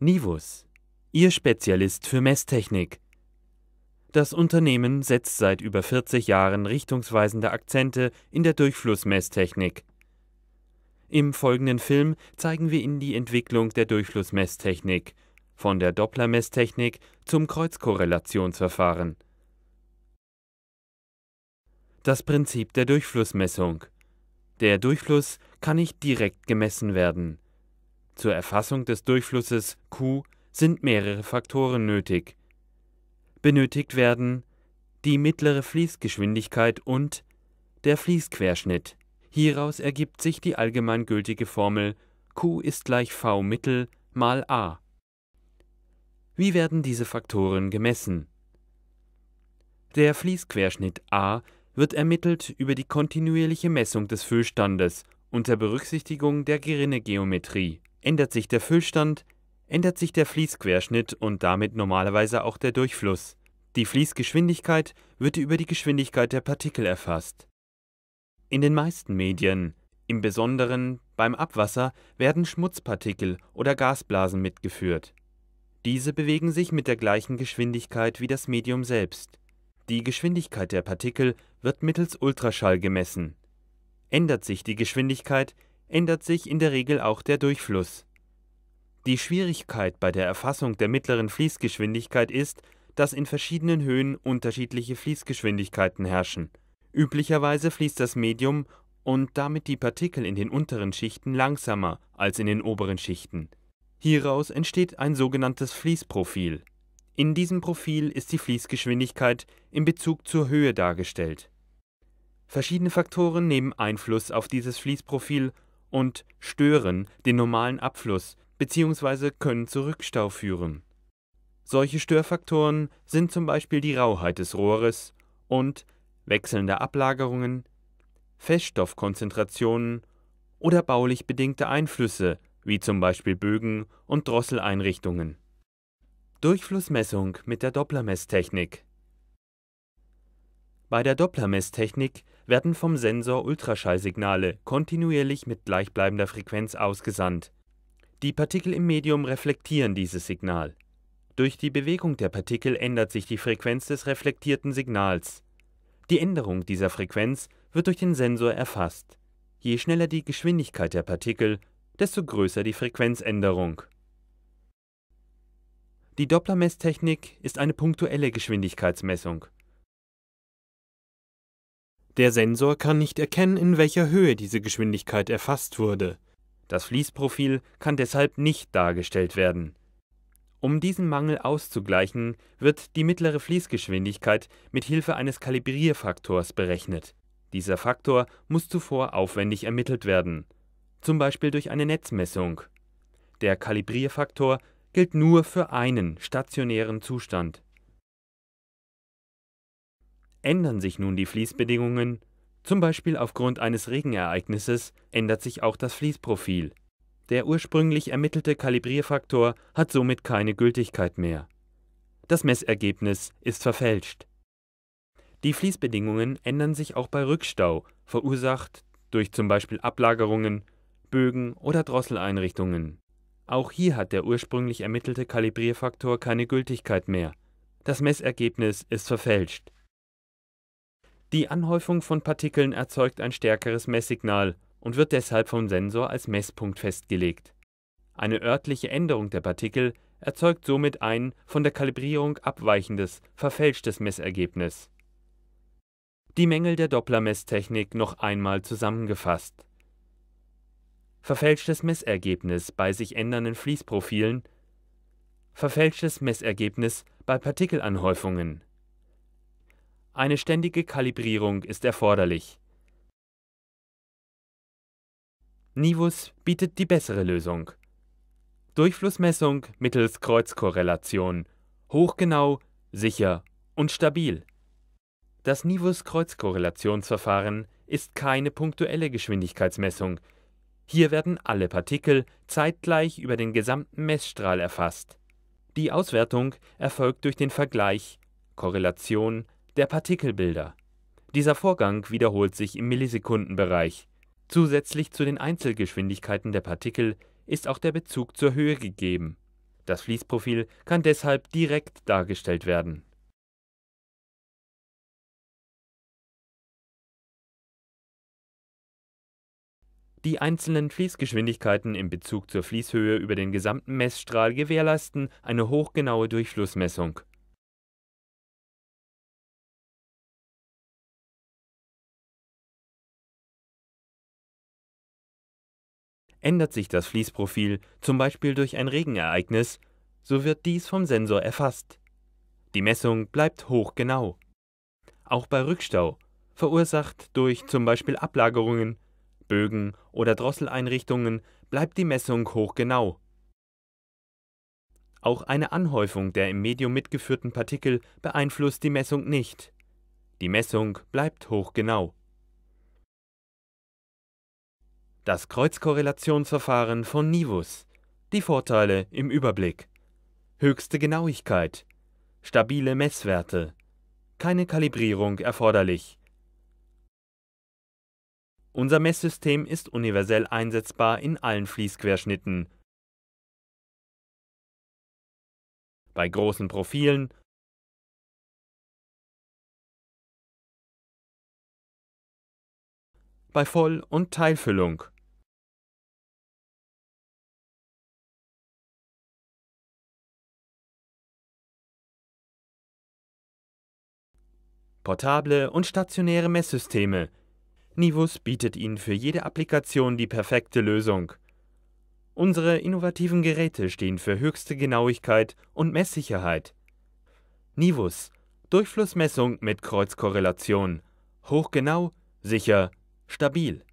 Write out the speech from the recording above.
Nivus, Ihr Spezialist für Messtechnik. Das Unternehmen setzt seit über 40 Jahren richtungsweisende Akzente in der Durchflussmesstechnik. Im folgenden Film zeigen wir Ihnen die Entwicklung der Durchflussmesstechnik von der Dopplermesstechnik zum Kreuzkorrelationsverfahren. Das Prinzip der Durchflussmessung. Der Durchfluss kann nicht direkt gemessen werden. Zur Erfassung des Durchflusses Q sind mehrere Faktoren nötig. Benötigt werden die mittlere Fließgeschwindigkeit und der Fließquerschnitt. Hieraus ergibt sich die allgemeingültige Formel Q ist gleich V Mittel mal A. Wie werden diese Faktoren gemessen? Der Fließquerschnitt A wird ermittelt über die kontinuierliche Messung des Füllstandes unter Berücksichtigung der Gerinnegeometrie. Geometrie. Ändert sich der Füllstand, ändert sich der Fließquerschnitt und damit normalerweise auch der Durchfluss. Die Fließgeschwindigkeit wird über die Geschwindigkeit der Partikel erfasst. In den meisten Medien, im Besonderen beim Abwasser, werden Schmutzpartikel oder Gasblasen mitgeführt. Diese bewegen sich mit der gleichen Geschwindigkeit wie das Medium selbst. Die Geschwindigkeit der Partikel wird mittels Ultraschall gemessen. Ändert sich die Geschwindigkeit, ändert sich in der Regel auch der Durchfluss. Die Schwierigkeit bei der Erfassung der mittleren Fließgeschwindigkeit ist, dass in verschiedenen Höhen unterschiedliche Fließgeschwindigkeiten herrschen. Üblicherweise fließt das Medium und damit die Partikel in den unteren Schichten langsamer als in den oberen Schichten. Hieraus entsteht ein sogenanntes Fließprofil. In diesem Profil ist die Fließgeschwindigkeit in Bezug zur Höhe dargestellt. Verschiedene Faktoren nehmen Einfluss auf dieses Fließprofil und stören den normalen Abfluss bzw. können zu Rückstau führen. Solche Störfaktoren sind zum Beispiel die Rauheit des Rohres und wechselnde Ablagerungen, Feststoffkonzentrationen oder baulich bedingte Einflüsse wie zum Beispiel Bögen und Drosseleinrichtungen. Durchflussmessung mit der Dopplermesstechnik. Bei der Dopplermesstechnik werden vom Sensor Ultraschallsignale kontinuierlich mit gleichbleibender Frequenz ausgesandt. Die Partikel im Medium reflektieren dieses Signal. Durch die Bewegung der Partikel ändert sich die Frequenz des reflektierten Signals. Die Änderung dieser Frequenz wird durch den Sensor erfasst. Je schneller die Geschwindigkeit der Partikel, desto größer die Frequenzänderung. Die Doppler-Messtechnik ist eine punktuelle Geschwindigkeitsmessung. Der Sensor kann nicht erkennen, in welcher Höhe diese Geschwindigkeit erfasst wurde. Das Fließprofil kann deshalb nicht dargestellt werden. Um diesen Mangel auszugleichen, wird die mittlere Fließgeschwindigkeit mit Hilfe eines Kalibrierfaktors berechnet. Dieser Faktor muss zuvor aufwendig ermittelt werden, zum Beispiel durch eine Netzmessung. Der Kalibrierfaktor gilt nur für einen stationären Zustand. Ändern sich nun die Fließbedingungen, zum Beispiel aufgrund eines Regenereignisses, ändert sich auch das Fließprofil. Der ursprünglich ermittelte Kalibrierfaktor hat somit keine Gültigkeit mehr. Das Messergebnis ist verfälscht. Die Fließbedingungen ändern sich auch bei Rückstau, verursacht durch zum Beispiel Ablagerungen, Bögen oder Drosseleinrichtungen. Auch hier hat der ursprünglich ermittelte Kalibrierfaktor keine Gültigkeit mehr. Das Messergebnis ist verfälscht. Die Anhäufung von Partikeln erzeugt ein stärkeres Messsignal und wird deshalb vom Sensor als Messpunkt festgelegt. Eine örtliche Änderung der Partikel erzeugt somit ein von der Kalibrierung abweichendes, verfälschtes Messergebnis. Die Mängel der Doppler-Messtechnik noch einmal zusammengefasst. Verfälschtes Messergebnis bei sich ändernden Fließprofilen, verfälschtes Messergebnis bei Partikelanhäufungen eine ständige Kalibrierung ist erforderlich. Nivus bietet die bessere Lösung. Durchflussmessung mittels Kreuzkorrelation. Hochgenau, sicher und stabil. Das Nivus-Kreuzkorrelationsverfahren ist keine punktuelle Geschwindigkeitsmessung. Hier werden alle Partikel zeitgleich über den gesamten Messstrahl erfasst. Die Auswertung erfolgt durch den Vergleich, Korrelation der Partikelbilder. Dieser Vorgang wiederholt sich im Millisekundenbereich. Zusätzlich zu den Einzelgeschwindigkeiten der Partikel ist auch der Bezug zur Höhe gegeben. Das Fließprofil kann deshalb direkt dargestellt werden. Die einzelnen Fließgeschwindigkeiten im Bezug zur Fließhöhe über den gesamten Messstrahl gewährleisten eine hochgenaue Durchflussmessung Ändert sich das Fließprofil, zum Beispiel durch ein Regenereignis, so wird dies vom Sensor erfasst. Die Messung bleibt hochgenau. Auch bei Rückstau, verursacht durch zum Beispiel Ablagerungen, Bögen oder Drosseleinrichtungen, bleibt die Messung hochgenau. Auch eine Anhäufung der im Medium mitgeführten Partikel beeinflusst die Messung nicht. Die Messung bleibt hochgenau. Das Kreuzkorrelationsverfahren von Nivus. Die Vorteile im Überblick. Höchste Genauigkeit. Stabile Messwerte. Keine Kalibrierung erforderlich. Unser Messsystem ist universell einsetzbar in allen Fließquerschnitten. Bei großen Profilen bei Voll- und Teilfüllung. portable und stationäre Messsysteme. Nivus bietet Ihnen für jede Applikation die perfekte Lösung. Unsere innovativen Geräte stehen für höchste Genauigkeit und Messsicherheit. Nivus Durchflussmessung mit Kreuzkorrelation. Hochgenau, sicher, stabil.